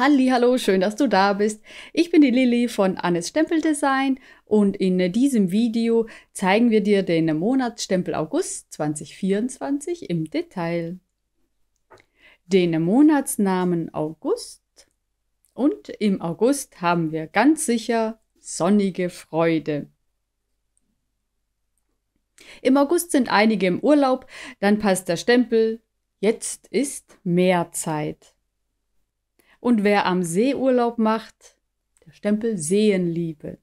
Halli, hallo, schön, dass du da bist. Ich bin die Lilly von Annes Stempeldesign und in diesem Video zeigen wir dir den Monatsstempel August 2024 im Detail. Den Monatsnamen August und im August haben wir ganz sicher sonnige Freude. Im August sind einige im Urlaub, dann passt der Stempel, jetzt ist mehr Zeit. Und wer am See Urlaub macht, der Stempel Seenliebe.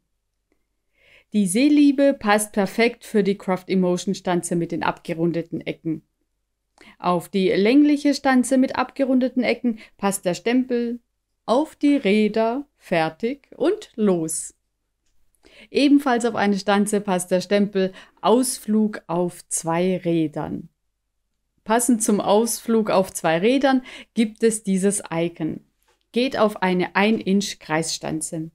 Die Seeliebe passt perfekt für die Craft Emotion Stanze mit den abgerundeten Ecken. Auf die längliche Stanze mit abgerundeten Ecken passt der Stempel auf die Räder, fertig und los. Ebenfalls auf eine Stanze passt der Stempel Ausflug auf zwei Rädern. Passend zum Ausflug auf zwei Rädern gibt es dieses Icon geht auf eine 1-Inch-Kreisstanze.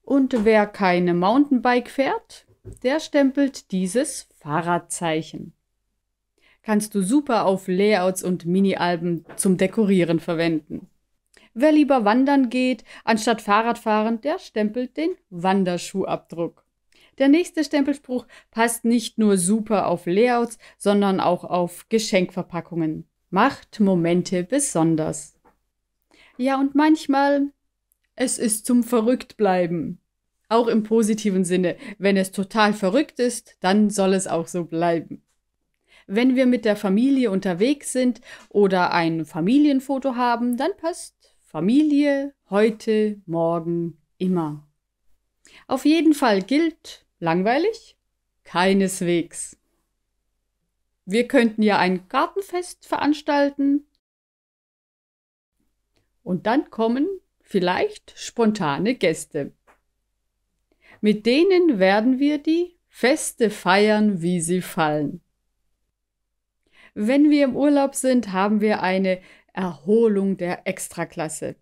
Und wer keine Mountainbike fährt, der stempelt dieses Fahrradzeichen. Kannst du super auf Layouts und Mini-Alben zum Dekorieren verwenden. Wer lieber wandern geht, anstatt Fahrrad fahren, der stempelt den Wanderschuhabdruck. Der nächste Stempelspruch passt nicht nur super auf Layouts, sondern auch auf Geschenkverpackungen. Macht Momente besonders. Ja, und manchmal, es ist zum Verrücktbleiben. Auch im positiven Sinne. Wenn es total verrückt ist, dann soll es auch so bleiben. Wenn wir mit der Familie unterwegs sind oder ein Familienfoto haben, dann passt Familie heute, morgen, immer. Auf jeden Fall gilt langweilig? Keineswegs. Wir könnten ja ein Gartenfest veranstalten und dann kommen vielleicht spontane Gäste. Mit denen werden wir die Feste feiern, wie sie fallen. Wenn wir im Urlaub sind, haben wir eine Erholung der Extraklasse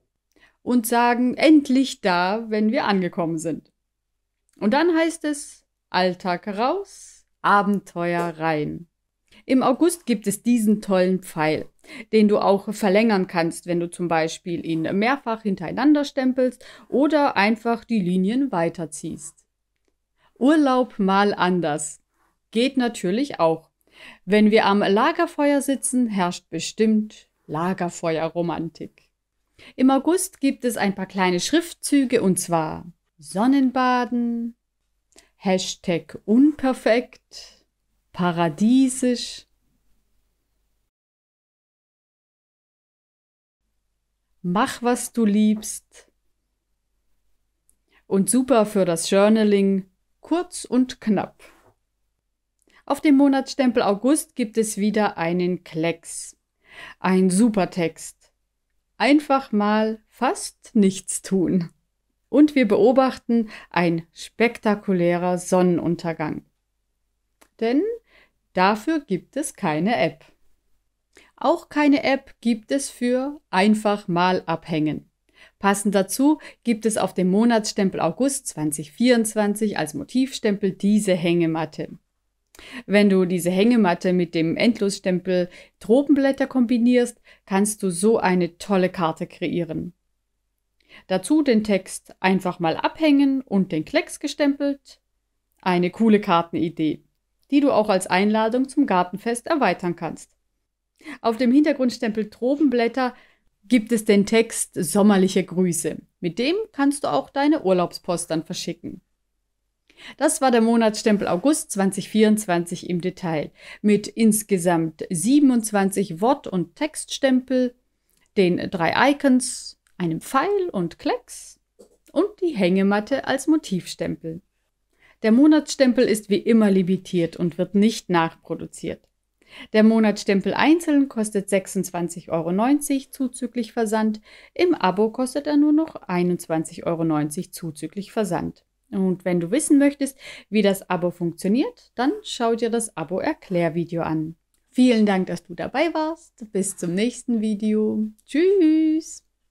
und sagen endlich da, wenn wir angekommen sind. Und dann heißt es Alltag raus, Abenteuer rein. Im August gibt es diesen tollen Pfeil, den du auch verlängern kannst, wenn du zum Beispiel ihn mehrfach hintereinander stempelst oder einfach die Linien weiterziehst. Urlaub mal anders. Geht natürlich auch. Wenn wir am Lagerfeuer sitzen, herrscht bestimmt Lagerfeuerromantik. Im August gibt es ein paar kleine Schriftzüge und zwar Sonnenbaden, Hashtag unperfekt, paradiesisch, mach was du liebst und super für das Journaling, kurz und knapp. Auf dem Monatsstempel August gibt es wieder einen Klecks. Ein super Text. Einfach mal fast nichts tun. Und wir beobachten ein spektakulärer Sonnenuntergang. Denn Dafür gibt es keine App. Auch keine App gibt es für einfach mal abhängen. Passend dazu gibt es auf dem Monatsstempel August 2024 als Motivstempel diese Hängematte. Wenn du diese Hängematte mit dem Endlosstempel Tropenblätter kombinierst, kannst du so eine tolle Karte kreieren. Dazu den Text einfach mal abhängen und den Klecks gestempelt. Eine coole Kartenidee die du auch als Einladung zum Gartenfest erweitern kannst. Auf dem Hintergrundstempel Tropenblätter gibt es den Text Sommerliche Grüße. Mit dem kannst du auch deine Urlaubspost dann verschicken. Das war der Monatsstempel August 2024 im Detail mit insgesamt 27 Wort- und Textstempel, den drei Icons, einem Pfeil und Klecks und die Hängematte als Motivstempel. Der Monatsstempel ist wie immer limitiert und wird nicht nachproduziert. Der Monatsstempel einzeln kostet 26,90 Euro zuzüglich Versand. Im Abo kostet er nur noch 21,90 Euro zuzüglich Versand. Und wenn du wissen möchtest, wie das Abo funktioniert, dann schau dir das Abo-Erklärvideo an. Vielen Dank, dass du dabei warst. Bis zum nächsten Video. Tschüss.